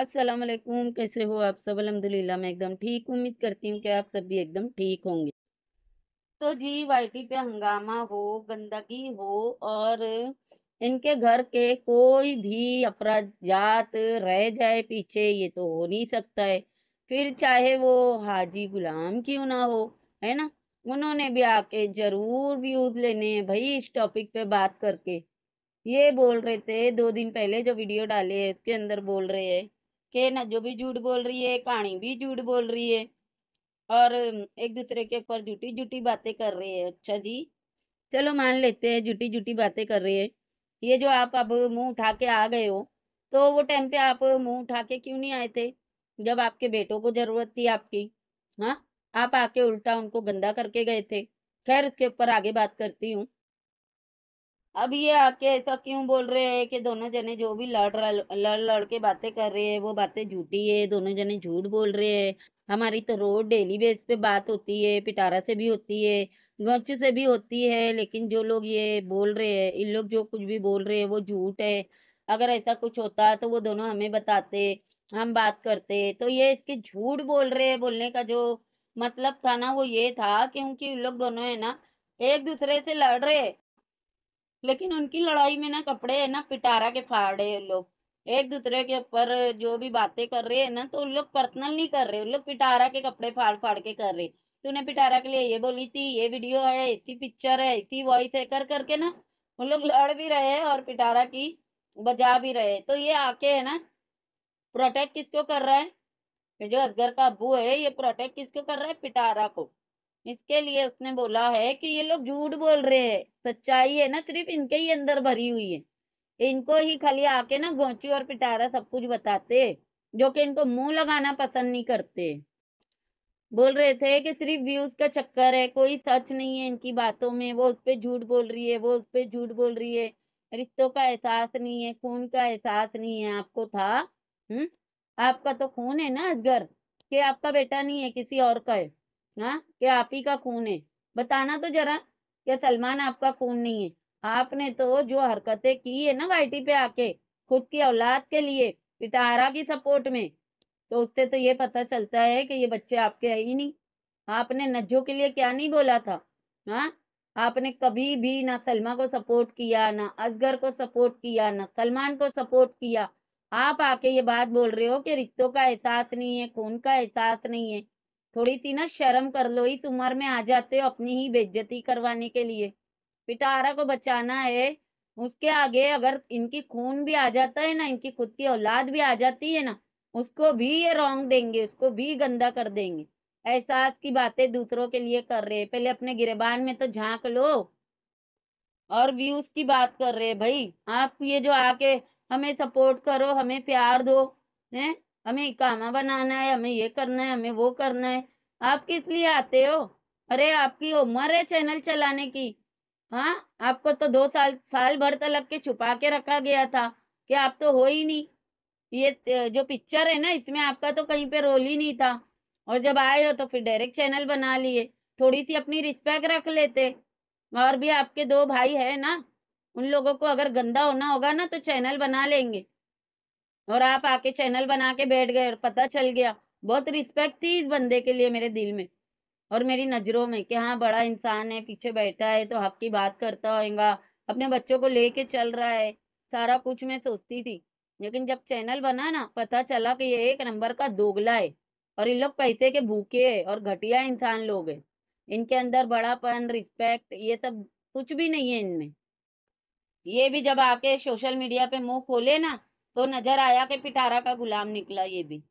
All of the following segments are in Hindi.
असलम कैसे हो आप सब अलहमदिल्ला मैं एकदम ठीक उम्मीद करती हूँ कि आप सब भी एकदम ठीक होंगे तो जी वाईटी पे हंगामा हो गंदगी हो और इनके घर के कोई भी अफराजात रह जाए पीछे ये तो हो नहीं सकता है फिर चाहे वो हाजी गुलाम क्यों ना हो है ना उन्होंने भी आके जरूर व्यूज लेने हैं भाई इस टॉपिक पे बात करके ये बोल रहे थे दो दिन पहले जो वीडियो डाले है उसके अंदर बोल रहे हैं के ना जो भी झूठ बोल रही है कहानी भी झूठ बोल रही है और एक दूसरे के ऊपर झूठी झूठी बातें कर रही है अच्छा जी चलो मान लेते हैं झूठी झूठी बातें कर रही है ये जो आप अब मुंह उठा के आ गए हो तो वो टाइम पे आप मुंह उठा के क्यों नहीं आए थे जब आपके बेटों को जरूरत थी आपकी हाँ आप आके उल्टा उनको गंदा करके गए थे खैर उसके ऊपर आगे बात करती हूँ अब ये आके ऐसा क्यों बोल रहे हैं कि दोनों जने जो भी लड़ लड़ लड़ के बातें कर रहे हैं वो बातें झूठी है दोनों जने झूठ बोल रहे हैं हमारी तो रोज डेली बेस पे बात होती है पिटारा से भी होती है गंच से भी होती है लेकिन जो लोग ये बोल रहे हैं इन लोग जो कुछ भी बोल रहे हैं वो झूठ है अगर ऐसा कुछ होता है तो वो दोनों हमें बताते हम बात करते तो ये इसके झूठ बोल रहे है बोलने का जो मतलब था ना वो ये था क्योंकि उन लोग दोनों है ना एक दूसरे से लड़ रहे लेकिन उनकी लड़ाई में ना कपड़े है ना पिटारा के फाड़े लोग एक दूसरे के ऊपर जो भी बातें कर रहे हैं ना तो उन लोग पर्सनल नहीं कर रहे उन लोग पिटारा के कपड़े फाड़ फाड़ के कर रहे तूने पिटारा के लिए ये बोली थी ये वीडियो है इतनी पिक्चर है इतनी वॉइस है कर करके ना उन लोग लड़ भी रहे और पिटारा की बजा भी रहे तो ये आके है ना प्रोटेक्ट किसको कर रहा है जो अजगर का अबू है ये प्रोटेक्ट किसको कर रहा है पिटारा को इसके लिए उसने बोला है कि ये लोग झूठ बोल रहे हैं सच्चाई है ना सिर्फ इनके ही अंदर भरी हुई है इनको ही खाली आके ना गोची और पिटारा सब कुछ बताते जो कि इनको मुंह लगाना पसंद नहीं करते बोल रहे थे कि सिर्फ व्यूज का चक्कर है कोई सच नहीं है इनकी बातों में वो उस पर झूठ बोल रही है वो उस पर झूठ बोल रही है रिश्तों का एहसास नहीं है खून का एहसास नहीं है आपको था हम्म आपका तो खून है ना असगर कि आपका बेटा नहीं है किसी और का है हाँ क्या आप ही का खून है बताना तो जरा क्या सलमान आपका खून नहीं है आपने तो जो हरकतें की है ना वाईटी पे आके खुद की औलाद के लिए पिटारा की सपोर्ट में तो उससे तो ये पता चलता है कि ये बच्चे आपके है ही नहीं आपने नज्जो के लिए क्या नहीं बोला था हाँ आपने कभी भी ना सलमा को सपोर्ट किया ना असगर को सपोर्ट किया ना सलमान को सपोर्ट किया आप आके ये बात बोल रहे हो कि रिश्तों का एहसास नहीं है खून का एहसास नहीं है थोड़ी सी ना शर्म कर लो ही तुम में आ जाते हो अपनी ही बेज्जती करवाने के लिए पिटारा को बचाना है उसके आगे अगर इनकी खून भी आ जाता है ना इनकी खुद की औलाद भी आ जाती है ना उसको भी ये रोंग देंगे उसको भी गंदा कर देंगे एहसास की बातें दूसरों के लिए कर रहे पहले अपने गिरबान में तो झांक लो और व्यूज की बात कर रहे भाई आप ये जो आके हमें सपोर्ट करो हमें प्यार दो है हमें कामा बनाना है हमें ये करना है हमें वो करना है आप किस लिए आते हो अरे आपकी उम्र है चैनल चलाने की हाँ आपको तो दो साल साल भर तलब के छुपा के रखा गया था कि आप तो हो ही नहीं ये जो पिक्चर है ना इसमें आपका तो कहीं पे रोल ही नहीं था और जब आए हो तो फिर डायरेक्ट चैनल बना लिए थोड़ी सी अपनी रिस्पेक्ट रख लेते और भी आपके दो भाई है ना उन लोगों को अगर गंदा होना होगा ना तो चैनल बना लेंगे और आप आके चैनल बना के बैठ गए और पता चल गया बहुत रिस्पेक्ट थी इस बंदे के लिए मेरे दिल में और मेरी नज़रों में कि हाँ बड़ा इंसान है पीछे बैठा है तो हक की बात करता होगा अपने बच्चों को लेके चल रहा है सारा कुछ मैं सोचती थी लेकिन जब चैनल बना ना पता चला कि ये एक नंबर का दोगला है और इन लोग पैसे के भूखे है और घटिया इंसान लोग है इनके अंदर बड़ापन रिस्पेक्ट ये सब कुछ भी नहीं है इनमें ये भी जब आके सोशल मीडिया पे मुंह खोले ना तो नजर आया कि पिटारा का गुलाम निकला ये भी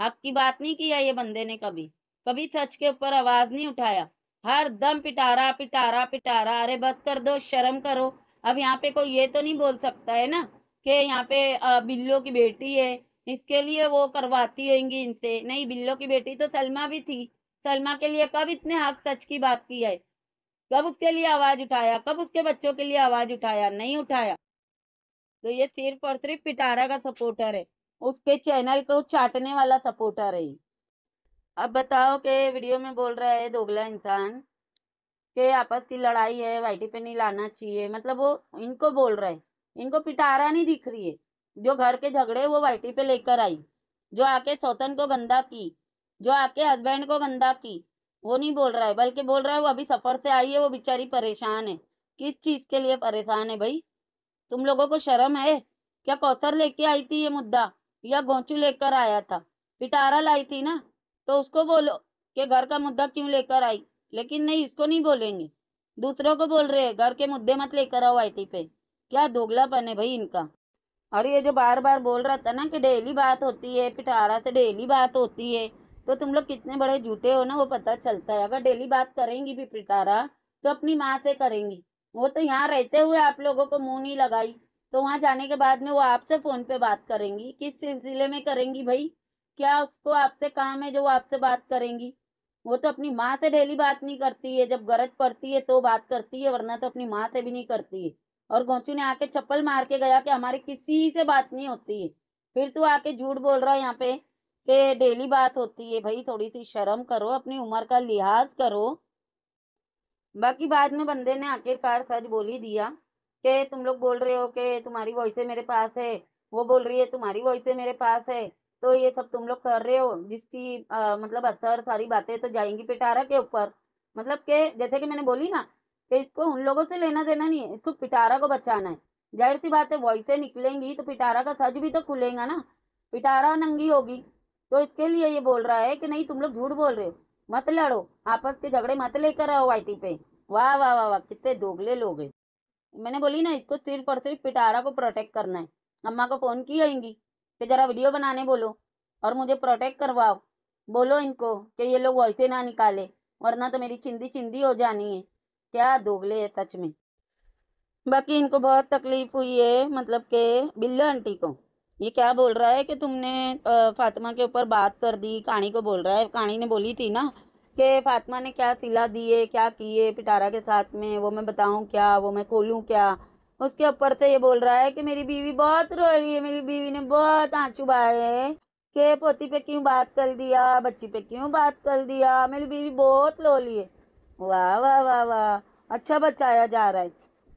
हक की बात नहीं किया ये बंदे ने कभी कभी सच के ऊपर आवाज नहीं उठाया हर दम पिटारा पिटारा पिटारा अरे बस कर दो शर्म करो अब यहाँ पे कोई ये तो नहीं बोल सकता है ना कि यहाँ पे बिल्लो की बेटी है इसके लिए वो करवाती होंगी इनसे नहीं बिल्लो की बेटी तो सलमा भी थी सलमा के लिए कब इतने हक सच की बात की है कब उसके लिए आवाज उठाया कब उसके बच्चों के लिए आवाज उठाया नहीं उठाया तो ये सिर्फ और सिर्फ पिटारा का सपोर्टर है उसके चैनल को चाटने वाला सपोर्टर है अब बताओ कि वीडियो में बोल रहा है दोगला इंसान के आपस की लड़ाई है वाइटी पे नहीं लाना चाहिए मतलब वो इनको बोल रहा है इनको पिटारा नहीं दिख रही है जो घर के झगड़े वो वाइटी पे लेकर आई जो आके सौतन को गंदा की जो आके हस्बैंड को गंदा की वो नहीं बोल रहा है बल्कि बोल रहा है वो अभी सफ़र से आई है वो बेचारी परेशान है किस चीज़ के लिए परेशान है भाई तुम लोगों को शर्म है क्या कौथर लेके आई थी ये मुद्दा या गोंचू लेकर आया था पिटारा लाई थी ना तो उसको बोलो कि घर का मुद्दा क्यों लेकर आई लेकिन नहीं इसको नहीं बोलेंगे दूसरों को बोल रहे हैं घर के मुद्दे मत लेकर आओ आईटी पे क्या दोगलापन है भाई इनका और ये जो बार बार बोल रहा था ना कि डेली बात होती है पिटारा से डेली बात होती है तो तुम लोग कितने बड़े झूठे हो ना वो पता चलता है अगर डेली बात करेंगी भी पिटारा तो अपनी माँ से करेंगी वो तो यहाँ रहते हुए आप लोगों को मुंह नहीं लगाई तो वहाँ जाने के बाद में वो आपसे फ़ोन पे बात करेंगी किस सिलसिले में करेंगी भाई क्या उसको आपसे काम है जो वो आपसे बात करेंगी वो तो अपनी माँ से डेली बात नहीं करती है जब गरज पड़ती है तो बात करती है वरना तो अपनी माँ से भी नहीं करती है और गोचू ने आके चप्पल मार के गया कि हमारे किसी से बात नहीं होती है फिर तू आके झूठ बोल रहा है यहाँ पे कि डेली बात होती है भाई थोड़ी सी शर्म करो अपनी उम्र का लिहाज करो बाकी बाद में बंदे ने आखिरकार सच बोल ही दिया कि तुम लोग बोल रहे हो कि तुम्हारी वॉइसें मेरे पास है वो बोल रही है तुम्हारी वॉइसें मेरे पास है तो ये सब तुम लोग कर रहे हो जिसकी आ, मतलब असर सारी बातें तो जाएंगी पिटारा के ऊपर मतलब के जैसे कि मैंने बोली ना कि इसको उन लोगों से लेना देना नहीं है इसको पिटारा को बचाना है जाहिर सी बात है वॉइसें निकलेंगी तो पिटारा का सच भी तो खुलेगा ना पिटारा नंगी होगी तो इसके लिए ये बोल रहा है कि नहीं तुम लोग झूठ बोल रहे हो मत लड़ो आपस के झगड़े मत लेकर आओ आईटी पे वाह वाह वाह वाह कितने दोगले लोग हैं मैंने बोली ना इसको सिर्फ और सिर्फ पिटारा को प्रोटेक्ट करना है अम्मा को फ़ोन की आएंगी कि ज़रा वीडियो बनाने बोलो और मुझे प्रोटेक्ट करवाओ बोलो इनको कि ये लोग वैसे ना निकाले वरना तो मेरी चिंदी चिंदी हो जानी है क्या दोगले है सच में बाकी इनको बहुत तकलीफ़ हुई है मतलब के बिल्ला आंटी को ये क्या बोल रहा है कि तुमने फातिमा के ऊपर बात कर दी कहानी को बोल रहा है कहानी ने बोली थी ना कि फातिमा ने क्या तिला दिए क्या किए पिटारा के साथ में वो मैं बताऊँ क्या वो मैं खोलूँ क्या उसके ऊपर से ये बोल रहा है कि मेरी बीवी बहुत रो रही है मेरी बीवी ने बहुत आँचू बाए है कि पोती पे क्यों बात कर दिया बच्ची पे क्यों बात कर दिया मेरी बीवी बहुत लो ली है वाह वाह वाह वाह अच्छा बचाया जा रहा है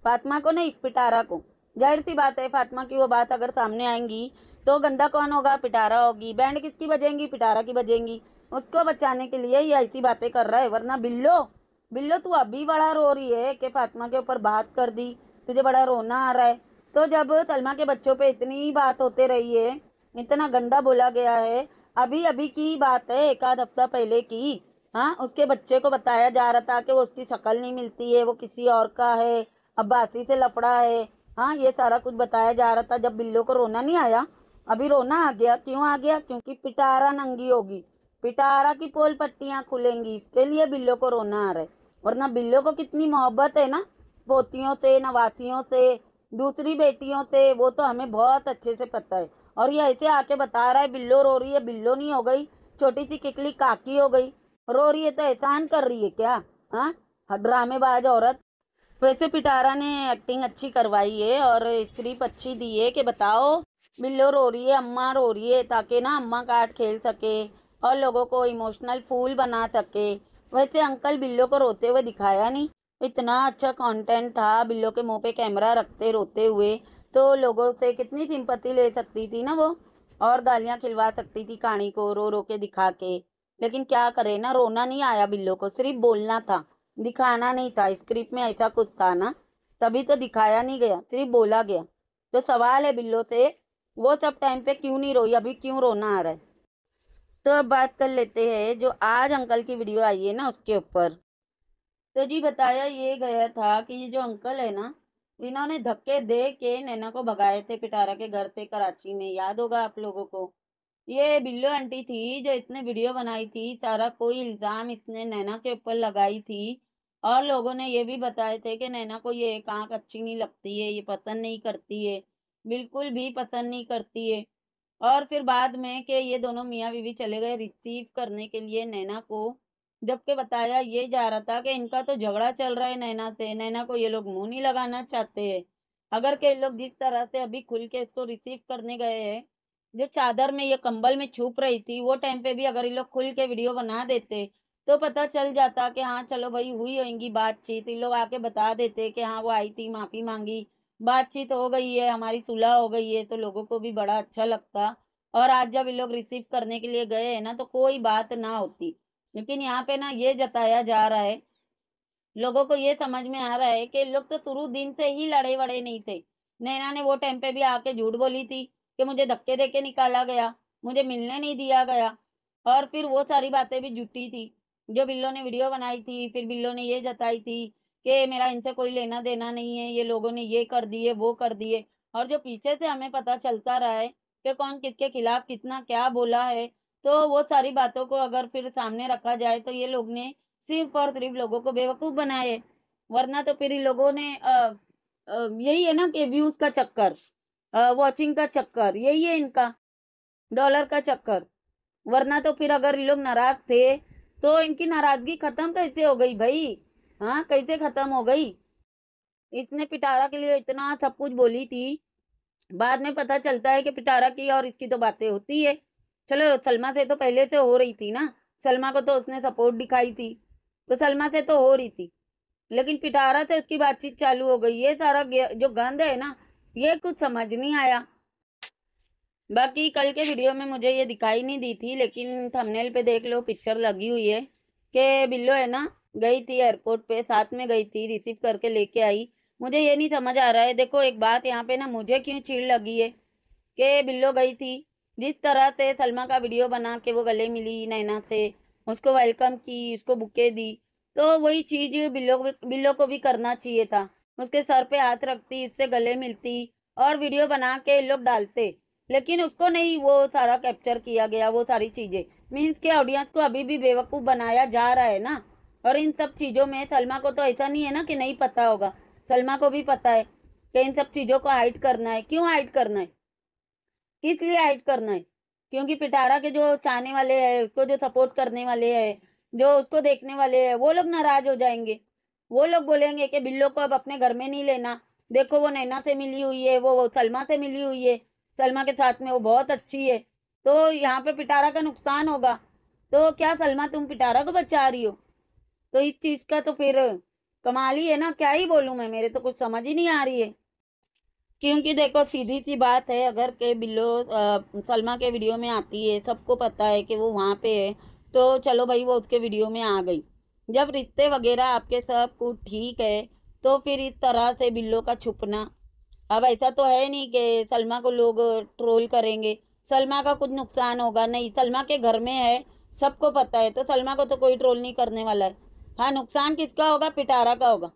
फातिमा को नहीं पिटारा को जाहिर सी बात है फातिमा की वो बात अगर सामने आएंगी तो गंदा कौन होगा पिटारा होगी बैंड किसकी बजेंगी पिटारा की बजेंगी उसको बचाने के लिए ये ऐसी बातें कर रहा है वरना बिल्लो बिल्लो तू अभी बड़ा रो रही है कि फातिमा के ऊपर बात कर दी तुझे बड़ा रोना आ रहा है तो जब सलमा के बच्चों पे इतनी बात होते रही है इतना गंदा बोला गया है अभी अभी की बात है एक आध हफ्ता पहले की हाँ उसके बच्चे को बताया जा रहा था कि वो उसकी शक्ल नहीं मिलती है वो किसी और का है अब्बासी से लफड़ा है हाँ ये सारा कुछ बताया जा रहा था जब बिल्लो को रोना नहीं आया अभी रोना आ गया क्यों आ गया क्योंकि पिटारा नंगी होगी पिटारा की पोल पट्टियाँ खुलेंगी इसके लिए बिल्लो को रोना आ रहा है वरना बिल्लो को कितनी मोहब्बत है ना पोतियों से नवासियों से दूसरी बेटियों से वो तो हमें बहुत अच्छे से पता है और ये ऐसे आके बता रहा है बिल्लो रो रही है बिल्लो नहीं हो गई छोटी सी किकली काकी हो गई रो रही है तो एहसान कर रही है क्या हाँ, हाँ ड्रामेबाज औरत वैसे पिटारा ने एक्टिंग अच्छी करवाई है और स्क्रिप्ट अच्छी दी है कि बताओ बिल्लो रो रही है अम्मा रो रही है ताकि ना अम्मा कार्ड खेल सके और लोगों को इमोशनल फूल बना सके वैसे अंकल बिल्लो को रोते हुए दिखाया नहीं इतना अच्छा कंटेंट था बिल्लो के मुंह पे कैमरा रखते रोते हुए तो लोगों से कितनी सिंपत्ति ले सकती थी ना वो और गालियाँ खिलवा सकती थी कहानी को रो रो के दिखा के लेकिन क्या करे ना रोना नहीं आया बिल्लो को सिर्फ बोलना था दिखाना नहीं था स्क्रिप्ट में ऐसा कुछ था ना तभी तो दिखाया नहीं गया सिर्फ बोला गया तो सवाल है बिल्लो से वो सब टाइम पे क्यों नहीं रोई अभी क्यों रोना आ रहा है तो अब बात कर लेते हैं जो आज अंकल की वीडियो आई है ना उसके ऊपर तो जी बताया ये गया था कि ये जो अंकल है ना इन्होंने धक्के दे के नैना को भगाए थे पिटारा के घर से कराची में याद होगा आप लोगों को ये बिल्लो आंटी थी जो इतने वीडियो बनाई थी सारा कोई इल्ज़ाम इसने नैना के ऊपर लगाई थी और लोगों ने ये भी बताए थे कि नैना को ये एक आँख अच्छी नहीं लगती है ये पसंद नहीं करती है बिल्कुल भी पसंद नहीं करती है और फिर बाद में कि ये दोनों मियाँ बीवी चले गए रिसीव करने के लिए नैना को जबकि बताया ये जा रहा था कि इनका तो झगड़ा चल रहा है नैना से नैना को ये लोग मुँह नहीं लगाना चाहते है अगर के लोग जिस तरह से अभी खुल के इसको रिसीव करने गए हैं जो चादर में ये कंबल में छुप रही थी वो टाइम पे भी अगर ये लोग खुल के वीडियो बना देते तो पता चल जाता कि हाँ चलो भाई हुई होगी बातचीत इन लोग आके बता देते कि हाँ वो आई थी माफ़ी मांगी बातचीत हो गई है हमारी सुलह हो गई है तो लोगों को भी बड़ा अच्छा लगता और आज जब इन लोग रिसीव करने के लिए गए हैं ना तो कोई बात ना होती लेकिन यहाँ पे ना ये जताया जा रहा है लोगों को ये समझ में आ रहा है कि लोग तो शुरू दिन से ही लड़े वड़े नहीं थे नैना ने वो टाइम पे भी आके झूठ बोली थी कि मुझे धक्के दे के निकाला गया मुझे मिलने नहीं दिया गया और फिर वो सारी बातें भी जुटी थी जो बिल्लो ने वीडियो बनाई थी फिर बिल्लो ने ये जताई थी कि मेरा इनसे कोई लेना देना नहीं है ये लोगों ने ये कर दिए वो कर दिए और जो पीछे से हमें पता चलता रहा है कि कौन किसके खिलाफ कितना क्या बोला है तो वो सारी बातों को अगर फिर सामने रखा जाए तो ये लोग ने सिर्फ और सिर्फ लोगों को बेवकूफ़ बनाए वरना तो फिर इन लोगों ने यही है ना कि व्यूज़ का चक्कर वॉचिंग का चक्कर यही है इनका डॉलर का चक्कर वरना तो फिर अगर ये लोग नाराज थे तो इनकी नाराजगी खत्म कैसे हो गई भाई हाँ कैसे खत्म हो गई इसने पिटारा के लिए इतना सब कुछ बोली थी बाद में पता चलता है कि पिटारा की और इसकी तो बातें होती है चलो सलमा से तो पहले से हो रही थी ना सलमा को तो उसने सपोर्ट दिखाई थी तो सलमा से तो हो रही थी लेकिन पिटारा से उसकी बातचीत चालू हो गई ये सारा जो गंद है ना ये कुछ समझ नहीं आया बाकी कल के वीडियो में मुझे ये दिखाई नहीं दी थी लेकिन थंबनेल पे देख लो पिक्चर लगी हुई है कि बिल्लो है ना गई थी एयरपोर्ट पे साथ में गई थी रिसीव करके लेके आई मुझे ये नहीं समझ आ रहा है देखो एक बात यहाँ पे ना मुझे क्यों चीड़ लगी है कि बिल्लो गई थी जिस तरह से सलमा का वीडियो बना के वो गले मिली नैना से उसको वेलकम की उसको बुके दी तो वही चीज़ बिल्लो बिल्लो को भी करना चाहिए था उसके सर पे हाथ रखती उससे गले मिलती और वीडियो बना के लोग डालते लेकिन उसको नहीं वो सारा कैप्चर किया गया वो सारी चीज़ें मीन्स के ऑडियंस को अभी भी बेवकूफ़ बनाया जा रहा है ना और इन सब चीज़ों में सलमा को तो ऐसा नहीं है ना कि नहीं पता होगा सलमा को भी पता है कि इन सब चीज़ों को हाइड करना है क्यों हाइड करना है किस लिए हाइड करना है क्योंकि पिटारा के जो चाहने वाले हैं उसको जो सपोर्ट करने वाले हैं जो उसको देखने वाले हैं वो लोग नाराज हो जाएंगे वो लोग बोलेंगे कि बिल्लो को अब अपने घर में नहीं लेना देखो वो नैना से मिली हुई है वो सलमा से मिली हुई है सलमा के साथ में वो बहुत अच्छी है तो यहाँ पे पिटारा का नुकसान होगा तो क्या सलमा तुम पिटारा को बचा रही हो तो इस चीज़ का तो फिर कमाल ही है ना क्या ही बोलूँ मैं मेरे तो कुछ समझ ही नहीं आ रही है क्योंकि देखो सीधी सी बात है अगर के बिल्लो सलमा के वीडियो में आती है सबको पता है कि वो वहाँ पे है तो चलो भाई वो उसके वीडियो में आ गई जब रिश्ते वगैरह आपके सब कुछ ठीक है तो फिर इस तरह से बिल्लो का छुपना अब ऐसा तो है नहीं कि सलमा को लोग ट्रोल करेंगे सलमा का कुछ नुकसान होगा नहीं सलमा के घर में है सबको पता है तो सलमा को तो कोई ट्रोल नहीं करने वाला है हाँ नुकसान किसका होगा पिटारा का होगा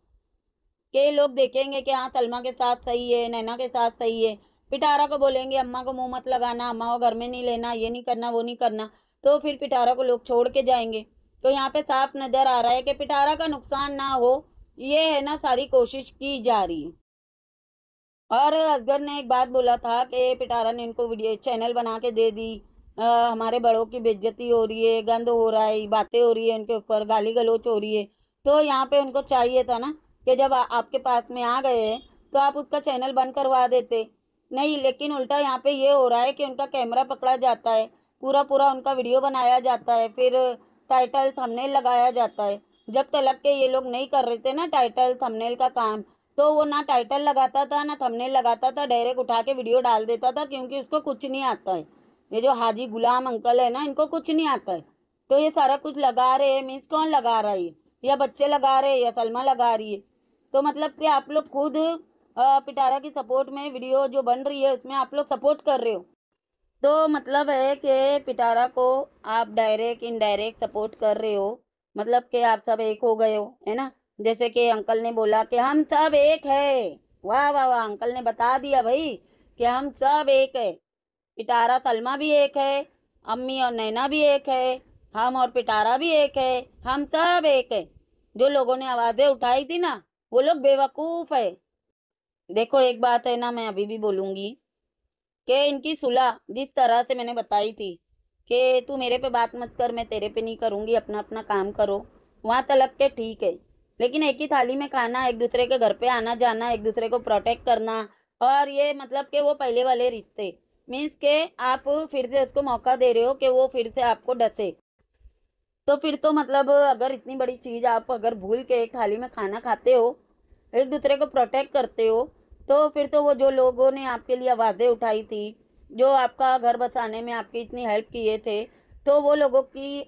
के लोग देखेंगे कि हाँ सलमा के साथ सही है नैना के साथ सही है पिटारा को बोलेंगे अम्मा को मुंह मत लगाना अम्मा को घर में नहीं लेना ये नहीं करना वो नहीं करना तो फिर पिटारा को लोग छोड़ के जाएंगे तो यहाँ पे साफ नज़र आ रहा है कि पिटारा का नुकसान ना हो ये है ना सारी कोशिश की जा रही है और असगर ने एक बात बोला था कि पिटारा ने इनको वीडियो चैनल बना के दे दी आ, हमारे बड़ों की बेज्जती हो रही है गंद हो रहा है बातें हो रही है उनके ऊपर गाली गलोच हो रही है तो यहाँ पे उनको चाहिए था ना कि जब आ, आपके पास में आ गए हैं तो आप उसका चैनल बंद करवा देते नहीं लेकिन उल्टा यहाँ पे ये हो रहा है कि उनका कैमरा पकड़ा जाता है पूरा पूरा उनका वीडियो बनाया जाता है फिर टाइटल थंबनेल लगाया जाता है जब तक के ये लोग नहीं कर रहे थे ना टाइटल थंबनेल का काम तो वो ना टाइटल लगाता था ना थमने लगाता था डायरेक्ट उठा के वीडियो डाल देता था क्योंकि उसको कुछ नहीं आता है ये जो हाजी गुलाम अंकल है ना इनको कुछ नहीं आता है तो ये सारा कुछ लगा रहे है मीन्स कौन लगा रहा है या बच्चे लगा रहे या सलमा लगा रही है तो मतलब कि आप लोग खुद पिटारा की सपोर्ट में वीडियो जो बन रही है उसमें आप लोग सपोर्ट कर रहे हो तो मतलब है कि पिटारा को आप डायरेक्ट इनडायरेक्ट सपोर्ट कर रहे हो मतलब कि आप सब एक हो गए हो है ना जैसे कि अंकल ने बोला कि हम सब एक है वाह वाह वाह अंकल ने बता दिया भाई कि हम सब एक है पिटारा सलमा भी एक है अम्मी और नैना भी एक है हम और पिटारा भी एक है हम सब एक है जो लोगों ने आवाज़ें उठाई थी ना वो लोग बेवकूफ़ है देखो एक बात है ना मैं अभी भी बोलूँगी कि इनकी सुलह जिस तरह से मैंने बताई थी कि तू मेरे पे बात मत कर मैं तेरे पे नहीं करूँगी अपना अपना काम करो वहाँ तलक के ठीक है लेकिन एक ही थाली में खाना एक दूसरे के घर पे आना जाना एक दूसरे को प्रोटेक्ट करना और ये मतलब कि वो पहले वाले रिश्ते मीन्स के आप फिर से उसको मौका दे रहे हो कि वो फिर से आपको डसे तो फिर तो मतलब अगर इतनी बड़ी चीज़ आप अगर भूल के एक थाली में खाना खाते हो एक दूसरे को प्रोटेक्ट करते हो तो फिर तो वो जो लोगों ने आपके लिए आवाज़ें उठाई थी जो आपका घर बसाने में आपकी इतनी हेल्प किए थे तो वो लोगों की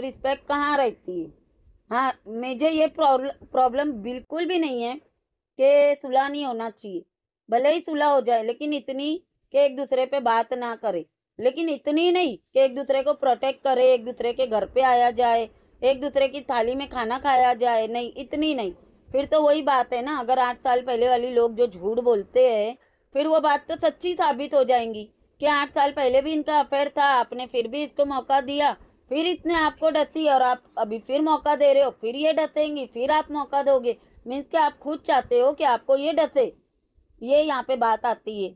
रिस्पेक्ट कहाँ रहती है हाँ मुझे ये प्रॉब्लम बिल्कुल भी नहीं है कि सुलह नहीं होना चाहिए भले ही सुलह हो जाए लेकिन इतनी कि एक दूसरे पे बात ना करे लेकिन इतनी नहीं कि एक दूसरे को प्रोटेक्ट करे एक दूसरे के घर पे आया जाए एक दूसरे की थाली में खाना खाया जाए नहीं इतनी नहीं फिर तो वही बात है ना अगर आठ साल पहले वाली लोग जो झूठ बोलते हैं फिर वो बात तो सच्ची साबित हो जाएंगी कि आठ साल पहले भी इनका अफेयर था आपने फिर भी इसको मौका दिया फिर इतने आपको डती और आप अभी फिर मौका दे रहे हो फिर ये डतेंगी फिर आप मौका दोगे मीन्स कि आप खुद चाहते हो कि आपको ये डसे ये यहाँ पे बात आती है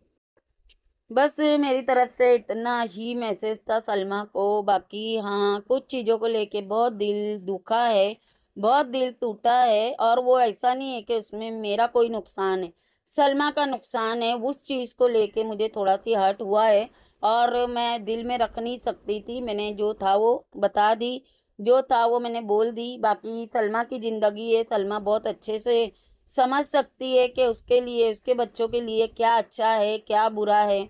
बस मेरी तरफ से इतना ही मैसेज था सलमा को बाकी हाँ कुछ चीज़ों को लेके बहुत दिल दुखा है बहुत दिल टूटा है और वो ऐसा नहीं है कि उसमें मेरा कोई नुकसान है सलमा का नुकसान है उस चीज़ को लेके मुझे थोड़ा सी हर्ट हुआ है और मैं दिल में रख नहीं सकती थी मैंने जो था वो बता दी जो था वो मैंने बोल दी बाकी सलमा की ज़िंदगी है सलमा बहुत अच्छे से समझ सकती है कि उसके लिए उसके बच्चों के लिए क्या अच्छा है क्या बुरा है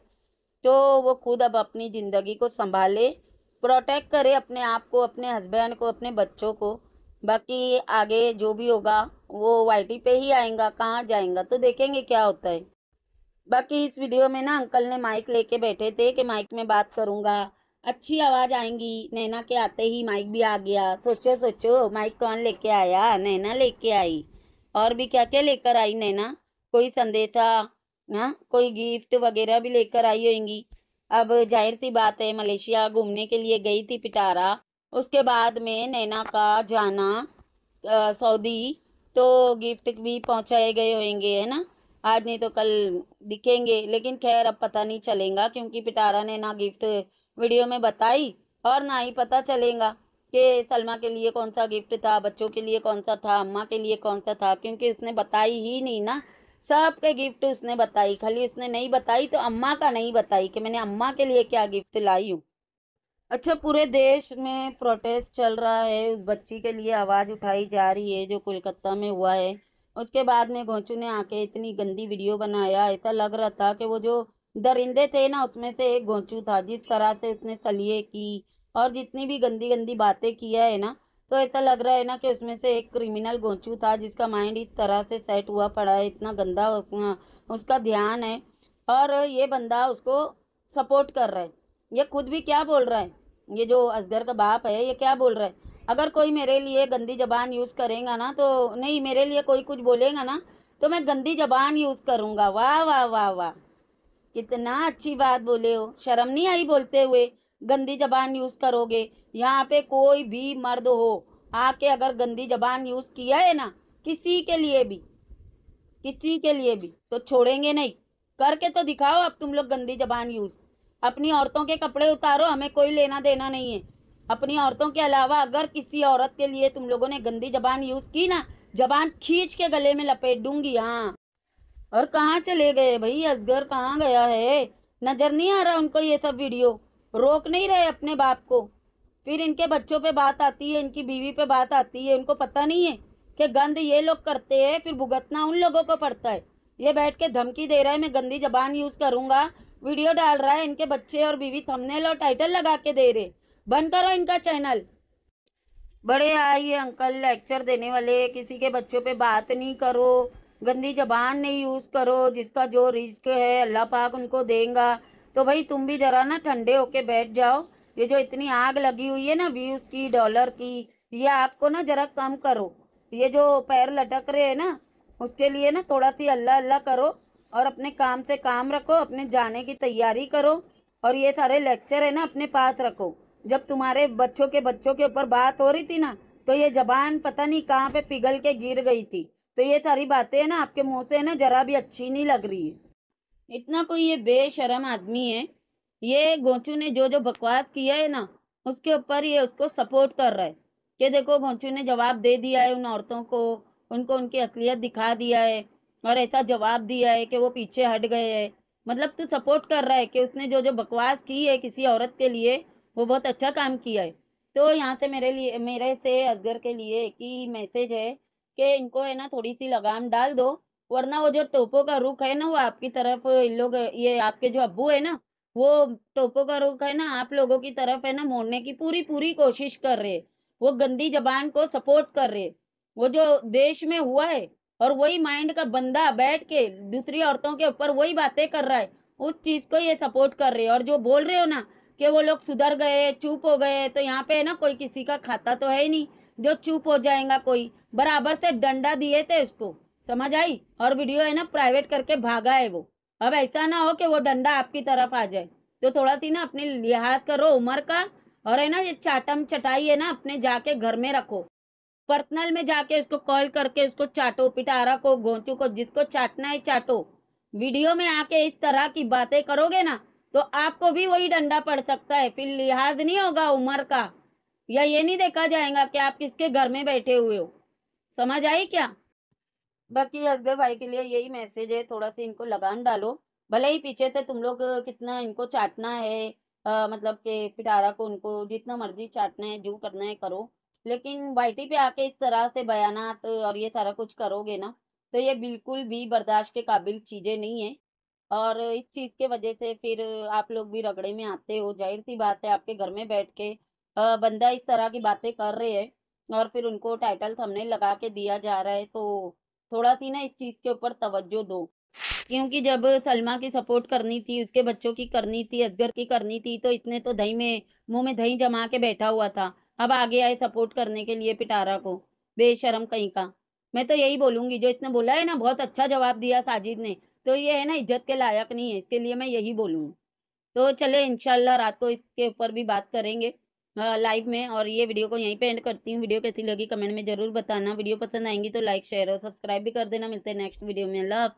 तो वो खुद अब अपनी ज़िंदगी को संभाले प्रोटेक्ट करे अपने आप को अपने हस्बैंड को अपने बच्चों को बाकी आगे जो भी होगा वो वाई पे ही आएगा कहाँ जाएगा तो देखेंगे क्या होता है बाकी इस वीडियो में ना अंकल ने माइक लेके बैठे थे कि माइक में बात करूँगा अच्छी आवाज़ आएंगी नैना के आते ही माइक भी आ गया सोचो सोचो माइक कौन लेके आया नैना लेके आई और भी क्या क्या लेकर आई नैना कोई संदेशा ना हाँ, कोई गिफ्ट वगैरह भी लेकर आई होंगी अब जाहिर सी बात है मलेशिया घूमने के लिए गई थी पिटारा उसके बाद में नैना का जाना सऊदी तो गिफ्ट भी पहुँचाए गए होंगे है ना आज नहीं तो कल दिखेंगे लेकिन खैर अब पता नहीं चलेगा क्योंकि पिटारा ने ना गिफ्ट वीडियो में बताई और ना ही पता चलेगा कि सलमा के लिए कौन सा गिफ्ट था बच्चों के लिए कौन सा था अम्मा के लिए कौन सा था क्योंकि उसने बताई ही नहीं ना सब के गिफ्ट उसने बताई खाली उसने नहीं बताई तो अम्मा का नहीं बताई कि मैंने अम्मा के लिए क्या गिफ्ट लाई हूँ अच्छा पूरे देश में प्रोटेस्ट चल रहा है उस बच्ची के लिए आवाज़ उठाई जा रही है जो कोलकाता में हुआ है उसके बाद में घोंचू ने आके इतनी गंदी वीडियो बनाया ऐसा लग रहा था कि वो जो दरिंदे थे ना उसमें से एक घोंचू था जिस तरह से उसने सलिए की और जितनी भी गंदी गंदी बातें किया है ना तो ऐसा लग रहा है ना कि उसमें से एक क्रिमिनल गोचू था जिसका माइंड इस तरह से सेट हुआ पड़ा है इतना गंदा उसका उसका ध्यान है और ये बंदा उसको सपोर्ट कर रहा है ये खुद भी क्या बोल रहा है ये जो असगर का बाप है ये क्या बोल रहा है अगर कोई मेरे लिए गंदी ज़बान यूज़ करेगा ना तो नहीं मेरे लिए कोई कुछ बोलेगा ना तो मैं गंदी ज़बान यूज़ करूँगा वाह वाह वाह वाह कितना अच्छी बात बोले हो शर्म नहीं आई बोलते हुए गंदी ज़बान यूज़ करोगे यहाँ पे कोई भी मर्द हो आके अगर गंदी ज़बान यूज़ किया है ना किसी के लिए भी किसी के लिए भी तो छोड़ेंगे नहीं करके तो दिखाओ अब तुम लोग गंदी ज़बान यूज़ अपनी औरतों के कपड़े उतारो हमें कोई लेना देना नहीं है अपनी औरतों के अलावा अगर किसी औरत के लिए तुम लोगों ने गंदी जबान यूज़ की ना जबान खींच के गले में लपेट दूंगी हाँ और कहाँ चले गए भाई असगर कहाँ गया है नज़र नहीं आ रहा उनको ये सब वीडियो रोक नहीं रहे अपने बाप को फिर इनके बच्चों पे बात आती है इनकी बीवी पे बात आती है उनको पता नहीं है कि गंद ये लोग करते हैं फिर भुगतना उन लोगों को पड़ता है ये बैठ के धमकी दे रहा है मैं गंदी जबान यूज़ करूँगा वीडियो डाल रहा है इनके बच्चे और बीवी थमनेल और टाइटल लगा के दे रहे बंद करो इनका चैनल बड़े आइए अंकल लेक्चर देने वाले किसी के बच्चों पे बात नहीं करो गंदी जबान नहीं यूज़ करो जिसका जो रिस्क है अल्लाह पाक उनको देंगा तो भाई तुम भी ज़रा ना ठंडे होके बैठ जाओ ये जो इतनी आग लगी हुई है ना व्यूज़ की डॉलर की ये आपको ना ज़रा कम करो ये जो पैर लटक रहे हैं ना उसके लिए ना थोड़ा सी अल्लाह अल्लाह करो और अपने काम से काम रखो अपने जाने की तैयारी करो और ये सारे लेक्चर है ना अपने पास रखो जब तुम्हारे बच्चों के बच्चों के ऊपर बात हो रही थी ना तो ये जबान पता नहीं कहाँ पे पिघल के गिर गई थी तो ये सारी बातें ना आपके मुंह से ना जरा भी अच्छी नहीं लग रही है इतना कोई ये बेशरम आदमी है ये गोचू ने जो जो बकवास किया है ना उसके ऊपर ये उसको सपोर्ट कर रहा है कि देखो घोंचू ने जवाब दे दिया है उन औरतों को उनको उनकी असलियत दिखा दिया है और ऐसा जवाब दिया है कि वो पीछे हट गए है मतलब तू सपोर्ट कर रहा है कि उसने जो जो बकवास की है किसी औरत के लिए वो बहुत अच्छा काम किया है तो यहाँ से मेरे लिए मेरे से असगर के लिए एक ही मैसेज है कि इनको है ना थोड़ी सी लगाम डाल दो वरना वो जो टोपो का रुख है ना वो आपकी तरफ इन लोग ये आपके जो अबू है ना वो टोपो का रुख है ना आप लोगों की तरफ है ना मोड़ने की पूरी पूरी कोशिश कर रहे वो गंदी जबान को सपोर्ट कर रहे वो जो देश में हुआ है और वही माइंड का बंदा बैठ के दूसरी औरतों के ऊपर वही बातें कर रहा है उस चीज़ को ये सपोर्ट कर रहे और जो बोल रहे हो ना कि वो लोग सुधर गए चुप हो गए तो यहाँ पे है ना कोई किसी का खाता तो है ही नहीं जो चुप हो जाएगा कोई बराबर से डंडा दिए थे उसको समझ आई और वीडियो है ना प्राइवेट करके भागा है वो अब ऐसा ना हो कि वो डंडा आपकी तरफ आ जाए तो थोड़ा सी ना अपने लिहाज करो उम्र का और है ना ये चाटम चटाई है ना अपने जाके घर में रखो पर्सनल में जाके इसको कॉल करके इसको चाटो पिटारा को गोंचू को जिसको चाटना है चाटो वीडियो में आके इस तरह की बातें करोगे ना तो आपको भी वही डंडा पड़ सकता है फिर लिहाज नहीं होगा उम्र का या ये नहीं देखा जाएगा कि आप किसके घर में बैठे हुए हो समझ आई क्या बाकी असगर भाई के लिए यही मैसेज है थोड़ा सा इनको लगान डालो भले ही पीछे से तुम लोग कितना इनको चाटना है आ, मतलब के पिटारा को उनको जितना मर्जी चाटना है जो करना है करो लेकिन वाइटी पे आके इस तरह से बयानात और ये सारा कुछ करोगे ना तो ये बिल्कुल भी बर्दाश्त के काबिल चीज़ें नहीं है और इस चीज़ के वजह से फिर आप लोग भी रगड़े में आते हो जाहिर सी बात है आपके घर में बैठ के बंदा इस तरह की बातें कर रहे है और फिर उनको टाइटल थमने लगा के दिया जा रहा है तो थोड़ा सी ना इस चीज़ के ऊपर तवज्जो दो क्योंकि जब सलमा की सपोर्ट करनी थी उसके बच्चों की करनी थी असगर की करनी थी तो इसने तो दही में मुंह में दही जमा के बैठा हुआ था अब आगे आए सपोर्ट करने के लिए पिटारा को बेशरम कहीं का मैं तो यही बोलूँगी जो इसने बोला है ना बहुत अच्छा जवाब दिया साजिद ने तो ये है ना इज्जत के लायक नहीं है इसके लिए मैं यही बोलूँगी तो चले इनशाला रात को इसके ऊपर भी बात करेंगे लाइव में और ये वीडियो को यहीं पे एंड करती हूँ वीडियो कैसी लगी कमेंट में ज़रूर बताना वीडियो पसंद आएंगी तो लाइक शेयर और सब्सक्राइब भी कर देना मिलते हैं नेक्स्ट वीडियो में अल्लाह